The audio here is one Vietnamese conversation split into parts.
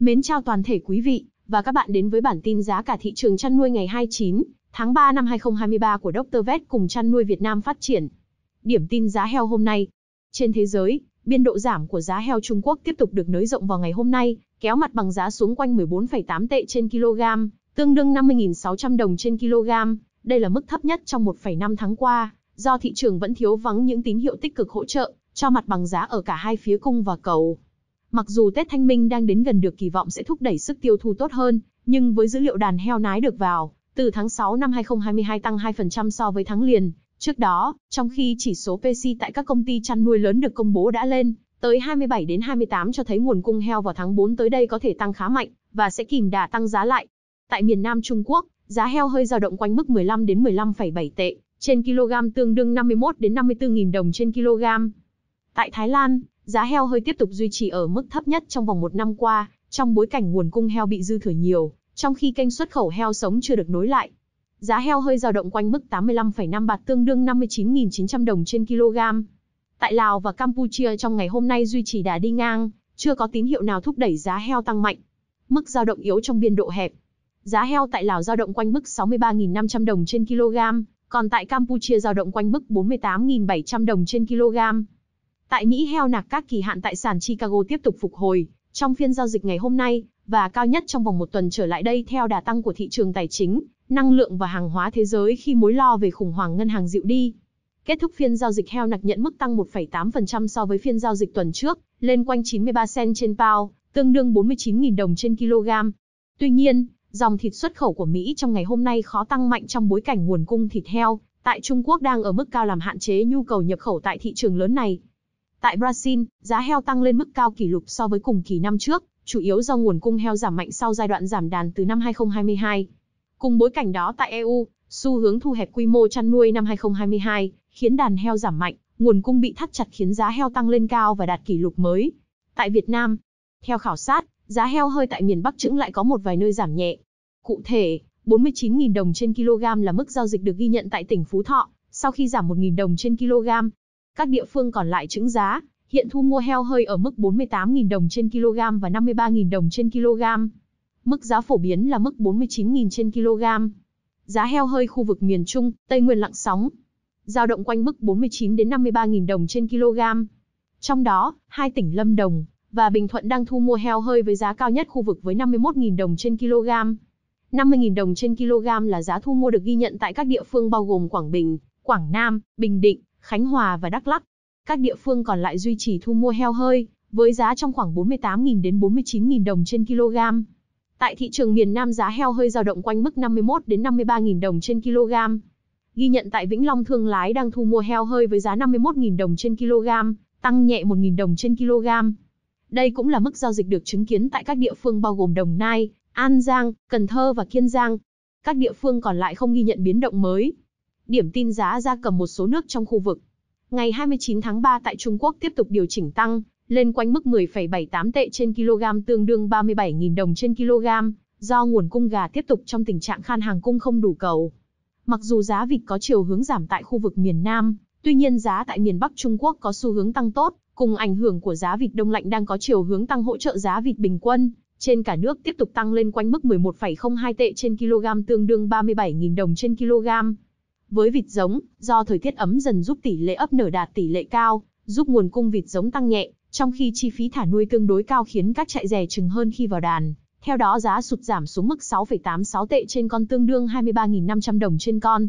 Mến chào toàn thể quý vị và các bạn đến với bản tin giá cả thị trường chăn nuôi ngày 29 tháng 3 năm 2023 của Dr. Vet cùng chăn nuôi Việt Nam phát triển. Điểm tin giá heo hôm nay. Trên thế giới, biên độ giảm của giá heo Trung Quốc tiếp tục được nới rộng vào ngày hôm nay, kéo mặt bằng giá xuống quanh 14,8 tệ trên kg, tương đương 50.600 đồng trên kg. Đây là mức thấp nhất trong 1,5 tháng qua, do thị trường vẫn thiếu vắng những tín hiệu tích cực hỗ trợ cho mặt bằng giá ở cả hai phía cung và cầu. Mặc dù Tết Thanh Minh đang đến gần được kỳ vọng sẽ thúc đẩy sức tiêu thụ tốt hơn, nhưng với dữ liệu đàn heo nái được vào, từ tháng 6 năm 2022 tăng 2% so với tháng liền. Trước đó, trong khi chỉ số PC tại các công ty chăn nuôi lớn được công bố đã lên tới 27 đến 28 cho thấy nguồn cung heo vào tháng 4 tới đây có thể tăng khá mạnh và sẽ kìm đà tăng giá lại. Tại miền Nam Trung Quốc, giá heo hơi dao động quanh mức 15 đến 15,7 tệ trên kg tương đương 51 đến 54.000 đồng trên kg. Tại Thái Lan, Giá heo hơi tiếp tục duy trì ở mức thấp nhất trong vòng một năm qua, trong bối cảnh nguồn cung heo bị dư thừa nhiều, trong khi kênh xuất khẩu heo sống chưa được nối lại. Giá heo hơi dao động quanh mức 85,5 bạt tương đương 59.900 đồng trên kg. Tại Lào và Campuchia trong ngày hôm nay duy trì đà đi ngang, chưa có tín hiệu nào thúc đẩy giá heo tăng mạnh. Mức dao động yếu trong biên độ hẹp. Giá heo tại Lào dao động quanh mức 63.500 đồng trên kg, còn tại Campuchia dao động quanh mức 48.700 đồng trên kg. Tại Mỹ heo nạc các kỳ hạn tại sàn Chicago tiếp tục phục hồi trong phiên giao dịch ngày hôm nay và cao nhất trong vòng một tuần trở lại đây theo đà tăng của thị trường tài chính, năng lượng và hàng hóa thế giới khi mối lo về khủng hoảng ngân hàng dịu đi. Kết thúc phiên giao dịch heo nạc nhận mức tăng 1,8% so với phiên giao dịch tuần trước, lên quanh 93 cent trên bao, tương đương 49.000 đồng trên kg. Tuy nhiên, dòng thịt xuất khẩu của Mỹ trong ngày hôm nay khó tăng mạnh trong bối cảnh nguồn cung thịt heo tại Trung Quốc đang ở mức cao làm hạn chế nhu cầu nhập khẩu tại thị trường lớn này. Tại Brazil, giá heo tăng lên mức cao kỷ lục so với cùng kỳ năm trước, chủ yếu do nguồn cung heo giảm mạnh sau giai đoạn giảm đàn từ năm 2022. Cùng bối cảnh đó tại EU, xu hướng thu hẹp quy mô chăn nuôi năm 2022 khiến đàn heo giảm mạnh, nguồn cung bị thắt chặt khiến giá heo tăng lên cao và đạt kỷ lục mới. Tại Việt Nam, theo khảo sát, giá heo hơi tại miền Bắc chững lại có một vài nơi giảm nhẹ. Cụ thể, 49.000 đồng trên kg là mức giao dịch được ghi nhận tại tỉnh Phú Thọ, sau khi giảm 1.000 đồng trên kg, các địa phương còn lại trứng giá, hiện thu mua heo hơi ở mức 48.000 đồng trên kg và 53.000 đồng trên kg. Mức giá phổ biến là mức 49.000 trên kg. Giá heo hơi khu vực miền Trung, Tây Nguyên lặng sóng. Giao động quanh mức 49 đến 53.000 đồng trên kg. Trong đó, hai tỉnh Lâm Đồng và Bình Thuận đang thu mua heo hơi với giá cao nhất khu vực với 51.000 đồng trên kg. 50.000 đồng trên kg là giá thu mua được ghi nhận tại các địa phương bao gồm Quảng Bình, Quảng Nam, Bình Định, Khánh Hòa và Đắk Lắk. Các địa phương còn lại duy trì thu mua heo hơi, với giá trong khoảng 48.000 đến 49.000 đồng trên kg. Tại thị trường miền Nam giá heo hơi dao động quanh mức 51 đến 53.000 đồng trên kg. Ghi nhận tại Vĩnh Long thương lái đang thu mua heo hơi với giá 51.000 đồng trên kg, tăng nhẹ 1.000 đồng trên kg. Đây cũng là mức giao dịch được chứng kiến tại các địa phương bao gồm Đồng Nai, An Giang, Cần Thơ và Kiên Giang. Các địa phương còn lại không ghi nhận biến động mới điểm tin giá gia cầm một số nước trong khu vực. Ngày 29 tháng 3 tại Trung Quốc tiếp tục điều chỉnh tăng, lên quanh mức 10,78 tệ trên kg tương đương 37.000 đồng trên kg, do nguồn cung gà tiếp tục trong tình trạng khan hàng cung không đủ cầu. Mặc dù giá vịt có chiều hướng giảm tại khu vực miền Nam, tuy nhiên giá tại miền Bắc Trung Quốc có xu hướng tăng tốt, cùng ảnh hưởng của giá vịt đông lạnh đang có chiều hướng tăng hỗ trợ giá vịt bình quân trên cả nước tiếp tục tăng lên quanh mức 11,02 tệ trên kg tương đương 37.000 đồng trên kg, với vịt giống, do thời tiết ấm dần giúp tỷ lệ ấp nở đạt tỷ lệ cao, giúp nguồn cung vịt giống tăng nhẹ, trong khi chi phí thả nuôi tương đối cao khiến các trại rẻ trừng hơn khi vào đàn. Theo đó giá sụt giảm xuống mức 6,86 tệ trên con tương đương 23.500 đồng trên con.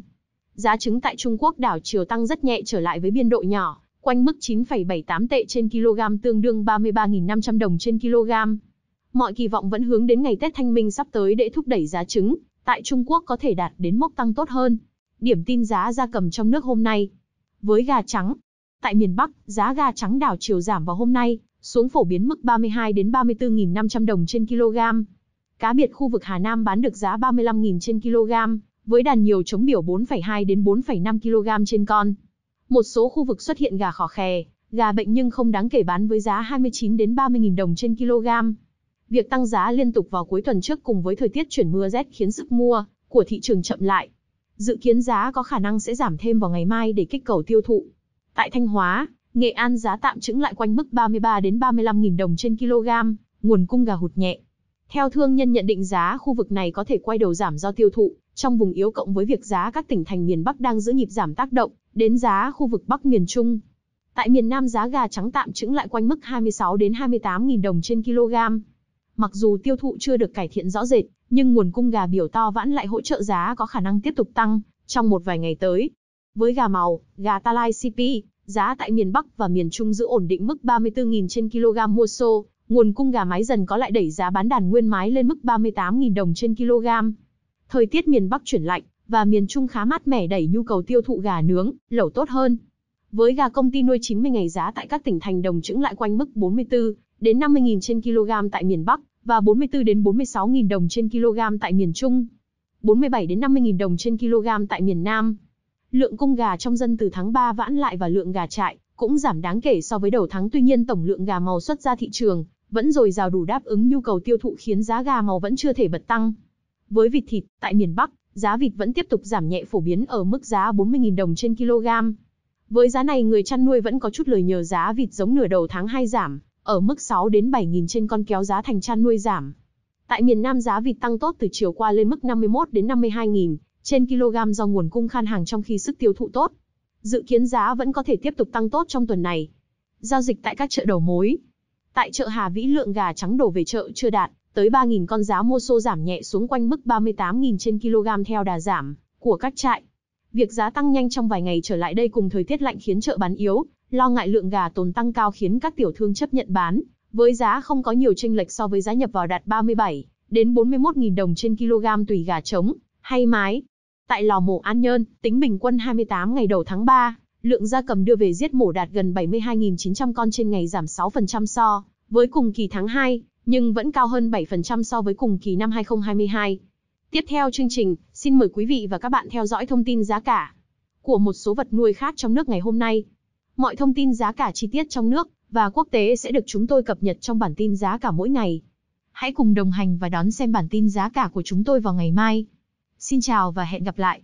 Giá trứng tại Trung Quốc đảo chiều tăng rất nhẹ trở lại với biên độ nhỏ, quanh mức 9,78 tệ trên kg tương đương 33.500 đồng trên kg. Mọi kỳ vọng vẫn hướng đến ngày Tết Thanh Minh sắp tới để thúc đẩy giá trứng tại Trung Quốc có thể đạt đến mốc tăng tốt hơn. Điểm tin giá gia cầm trong nước hôm nay. Với gà trắng, tại miền Bắc, giá gà trắng đảo chiều giảm vào hôm nay, xuống phổ biến mức 32 đến 34.500 đồng trên kg. Cá biệt khu vực Hà Nam bán được giá 35.000 trên kg, với đàn nhiều chống biểu 4,2 đến 4,5 kg trên con. Một số khu vực xuất hiện gà khỏ khè, gà bệnh nhưng không đáng kể bán với giá 29 đến 30.000 đồng trên kg. Việc tăng giá liên tục vào cuối tuần trước cùng với thời tiết chuyển mưa rét khiến sức mua của thị trường chậm lại. Dự kiến giá có khả năng sẽ giảm thêm vào ngày mai để kích cầu tiêu thụ. Tại Thanh Hóa, Nghệ An giá tạm trứng lại quanh mức 33 đến 35.000 đồng trên kg, nguồn cung gà hụt nhẹ. Theo thương nhân nhận định giá khu vực này có thể quay đầu giảm do tiêu thụ, trong vùng yếu cộng với việc giá các tỉnh thành miền Bắc đang giữ nhịp giảm tác động đến giá khu vực Bắc miền Trung. Tại miền Nam giá gà trắng tạm trứng lại quanh mức 26 đến 28.000 đồng trên kg. Mặc dù tiêu thụ chưa được cải thiện rõ rệt, nhưng nguồn cung gà biểu to vẫn lại hỗ trợ giá có khả năng tiếp tục tăng trong một vài ngày tới. Với gà màu, gà ta lai CP, giá tại miền Bắc và miền Trung giữ ổn định mức 34.000 trên kg mua xô, nguồn cung gà mái dần có lại đẩy giá bán đàn nguyên mái lên mức 38.000 đồng trên kg. Thời tiết miền Bắc chuyển lạnh và miền Trung khá mát mẻ đẩy nhu cầu tiêu thụ gà nướng, lẩu tốt hơn. Với gà công ty nuôi 90 ngày giá tại các tỉnh thành đồng trứng lại quanh mức 44 đến 50.000 trên kg tại miền Bắc và 44 đến 46 nghìn đồng trên kg tại miền Trung, 47 đến 50 nghìn đồng trên kg tại miền Nam. Lượng cung gà trong dân từ tháng 3 vãn lại và lượng gà trại cũng giảm đáng kể so với đầu tháng, tuy nhiên tổng lượng gà màu xuất ra thị trường vẫn dồi dào đủ đáp ứng nhu cầu tiêu thụ khiến giá gà màu vẫn chưa thể bật tăng. Với vịt thịt, tại miền Bắc, giá vịt vẫn tiếp tục giảm nhẹ phổ biến ở mức giá 40.000 đồng trên kg. Với giá này người chăn nuôi vẫn có chút lời nhờ giá vịt giống nửa đầu tháng 2 giảm ở mức 6 đến 7.000 trên con kéo giá thành chăn nuôi giảm. Tại miền Nam giá vịt tăng tốt từ chiều qua lên mức 51 đến 52.000 trên kg do nguồn cung khan hàng trong khi sức tiêu thụ tốt. Dự kiến giá vẫn có thể tiếp tục tăng tốt trong tuần này. Giao dịch tại các chợ đầu mối. Tại chợ Hà Vĩ lượng gà trắng đổ về chợ chưa đạt, tới 3.000 con giá mua xô giảm nhẹ xuống quanh mức 38.000 trên kg theo đà giảm của các trại. Việc giá tăng nhanh trong vài ngày trở lại đây cùng thời tiết lạnh khiến chợ bán yếu, lo ngại lượng gà tồn tăng cao khiến các tiểu thương chấp nhận bán, với giá không có nhiều chênh lệch so với giá nhập vào đạt 37 đến 41.000 đồng trên kg tùy gà trống hay mái. Tại lò mổ An Nhơn, tính bình quân 28 ngày đầu tháng 3, lượng gia cầm đưa về giết mổ đạt gần 72.900 con trên ngày giảm 6% so với cùng kỳ tháng 2, nhưng vẫn cao hơn 7% so với cùng kỳ năm 2022. Tiếp theo chương trình, xin mời quý vị và các bạn theo dõi thông tin giá cả của một số vật nuôi khác trong nước ngày hôm nay. Mọi thông tin giá cả chi tiết trong nước và quốc tế sẽ được chúng tôi cập nhật trong bản tin giá cả mỗi ngày. Hãy cùng đồng hành và đón xem bản tin giá cả của chúng tôi vào ngày mai. Xin chào và hẹn gặp lại.